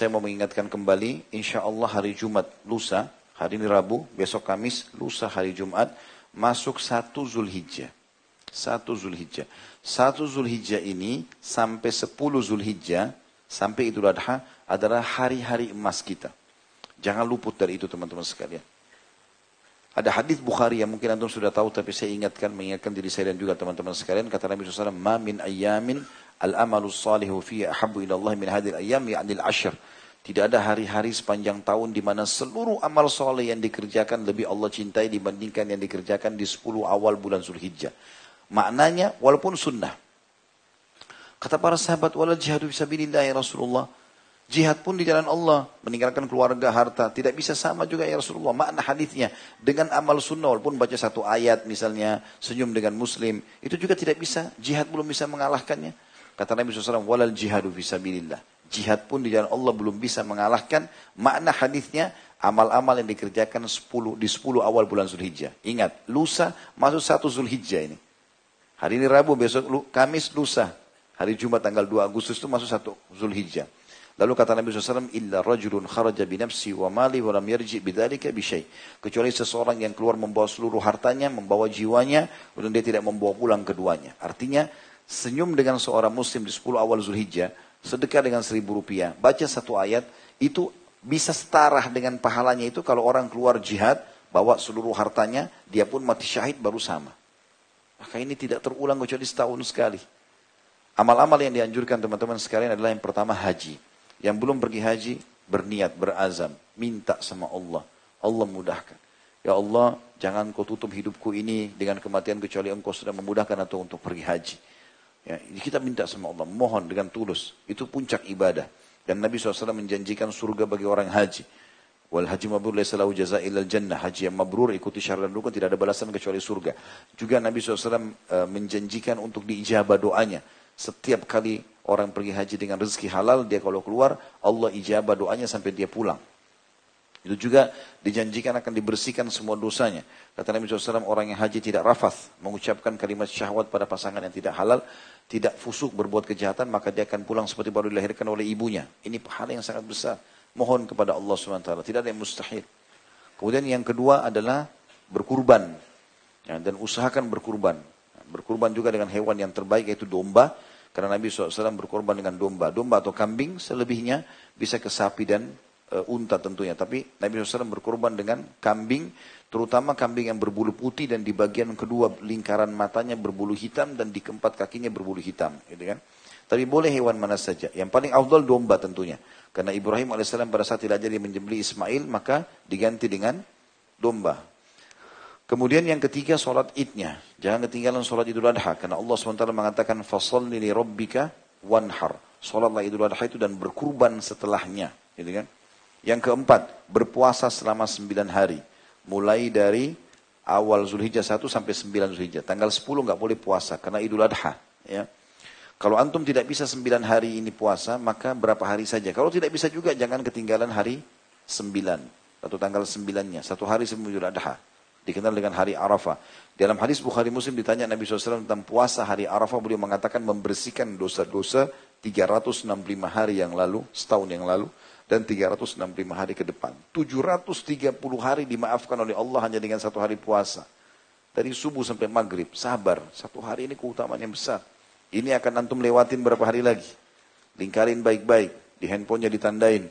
Saya mau mengingatkan kembali, insya Allah hari Jumat, lusa, hari ini Rabu, besok Kamis, lusa hari Jumat, masuk satu Zulhijjah. Satu Zulhijjah. Satu Zulhijjah ini sampai sepuluh Zulhijjah, sampai Idul Adha adalah hari-hari emas kita. Jangan luput dari itu teman-teman sekalian. Ada hadis Bukhari yang mungkin Anda sudah tahu tapi saya ingatkan mengingatkan diri saya dan juga teman-teman sekalian kata Nabi SAW, "Ma min ayyamin al amalu salihu fi ahabu ila Allah min hadil ayyam ya'ni al-ashr. Tidak ada hari-hari sepanjang tahun di mana seluruh amal soleh yang dikerjakan lebih Allah cintai dibandingkan yang dikerjakan di 10 awal bulan Zulhijjah. Maknanya walaupun sunnah. Kata para sahabat, wala jihadu bisabilillah ya Rasulullah. Jihad pun di jalan Allah, meninggalkan keluarga, harta, tidak bisa sama juga ya Rasulullah. Makna hadisnya dengan amal sunnah, walaupun baca satu ayat misalnya, senyum dengan muslim, itu juga tidak bisa, jihad belum bisa mengalahkannya. Kata Nabi SAW, walal jihadu visabilillah. Jihad pun di jalan Allah belum bisa mengalahkan makna hadisnya amal-amal yang dikerjakan 10 di 10 awal bulan Zulhijjah. Ingat, lusa masuk satu Zulhijjah ini. Hari ini Rabu, besok Kamis, lusa. Hari Jumat tanggal 2 Agustus itu masuk satu Zulhijjah. Lalu kata Nabi SAW, illa rajulun kharaja binafsi wa mali wa lam yarji bidhalika bisyai. Kecuali seseorang yang keluar membawa seluruh hartanya, membawa jiwanya, kemudian dia tidak membawa pulang keduanya. Artinya, senyum dengan seorang muslim di 10 awal Zulhijjah, sedekah dengan seribu rupiah, baca satu ayat, itu bisa setara dengan pahalanya itu kalau orang keluar jihad, bawa seluruh hartanya, dia pun mati syahid baru sama. Maka ini tidak terulang kecuali setahun sekali. Amal-amal yang dianjurkan teman-teman sekalian adalah yang pertama haji. Yang belum pergi haji, berniat, berazam, minta sama Allah. Allah mudahkan. Ya Allah, jangan kau tutup hidupku ini dengan kematian kecuali engkau sudah memudahkan atau untuk pergi haji. Ya, kita minta sama Allah, mohon dengan tulus. Itu puncak ibadah. Dan Nabi SAW menjanjikan surga bagi orang haji. Wal haji mabrur laisa lahu illal jannah. Haji yang mabrur ikuti syarat dan rukun tidak ada balasan kecuali surga. Juga Nabi SAW e, menjanjikan untuk diijabah doanya. Setiap kali orang pergi haji dengan rezeki halal, dia kalau keluar, Allah ijabah doanya sampai dia pulang. Itu juga dijanjikan akan dibersihkan semua dosanya. Kata Nabi SAW, orang yang haji tidak rafat mengucapkan kalimat syahwat pada pasangan yang tidak halal, tidak fusuk berbuat kejahatan, maka dia akan pulang seperti baru dilahirkan oleh ibunya. Ini pahala yang sangat besar. Mohon kepada Allah SWT, tidak ada yang mustahil. Kemudian yang kedua adalah berkurban. Ya, dan usahakan berkurban. Berkurban juga dengan hewan yang terbaik yaitu domba. Karena Nabi SAW berkorban dengan domba. Domba atau kambing selebihnya bisa ke sapi dan uh, unta tentunya. Tapi Nabi SAW berkorban dengan kambing, terutama kambing yang berbulu putih dan di bagian kedua lingkaran matanya berbulu hitam dan di keempat kakinya berbulu hitam, gitu kan? Tapi boleh hewan mana saja. Yang paling afdol domba tentunya. Karena Ibrahim AS pada saat tidak jadi menjembeli Ismail, maka diganti dengan domba. Kemudian yang ketiga sholat idnya. Jangan ketinggalan sholat idul adha. Karena Allah SWT mengatakan, Fasalli li rabbika wanhar. Solatlah idul adha itu dan berkurban setelahnya. Gitu kan? Yang keempat, berpuasa selama sembilan hari. Mulai dari awal Zulhijjah 1 sampai 9 Zulhijjah. Tanggal 10 nggak boleh puasa karena Idul Adha. Ya. Kalau antum tidak bisa sembilan hari ini puasa, maka berapa hari saja. Kalau tidak bisa juga jangan ketinggalan hari sembilan atau tanggal sembilannya satu hari sebelum Idul Adha. Dikenal dengan hari Arafah. Dalam hadis Bukhari Muslim ditanya Nabi SAW tentang puasa hari Arafah, beliau mengatakan membersihkan dosa-dosa 365 hari yang lalu, setahun yang lalu dan 365 hari ke depan. 730 hari dimaafkan oleh Allah hanya dengan satu hari puasa. Dari subuh sampai maghrib, sabar. Satu hari ini keutamaan yang besar. Ini akan antum lewatin berapa hari lagi. Lingkarin baik-baik, di handphonenya ditandain.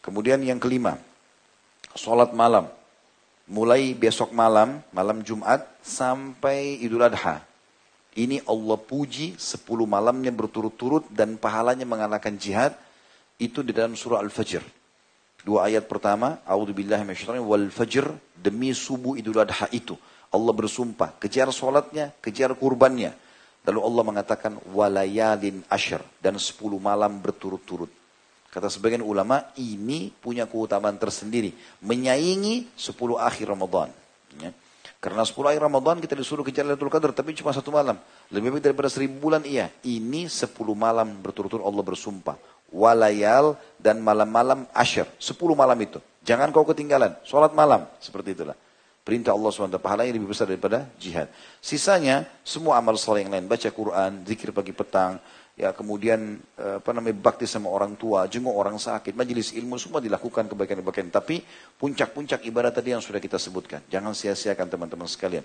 Kemudian yang kelima, sholat malam. Mulai besok malam, malam Jumat, sampai Idul Adha. Ini Allah puji sepuluh malamnya berturut-turut dan pahalanya mengalahkan jihad itu di dalam surah Al-Fajr. Dua ayat pertama, A'udzubillahimasyaitan wal fajr, demi subuh idul adha itu. Allah bersumpah, kejar sholatnya, kejar kurbannya. Lalu Allah mengatakan, walayalin ashar, dan sepuluh malam berturut-turut. Kata sebagian ulama, ini punya keutamaan tersendiri. Menyaingi sepuluh akhir Ramadan. Ya. Karena sepuluh akhir Ramadan kita disuruh kejar Lailatul Qadar, tapi cuma satu malam. Lebih baik daripada seribu bulan, iya. Ini sepuluh malam berturut-turut Allah bersumpah walayal dan malam-malam asyar. Sepuluh malam itu. Jangan kau ketinggalan. Sholat malam. Seperti itulah. Perintah Allah SWT. Pahalanya lebih besar daripada jihad. Sisanya semua amal soleh yang lain. Baca Quran, zikir pagi petang. Ya kemudian eh, apa namanya bakti sama orang tua, jenguk orang sakit, majelis ilmu semua dilakukan kebaikan-kebaikan. Tapi puncak-puncak ibadah tadi yang sudah kita sebutkan. Jangan sia-siakan teman-teman sekalian.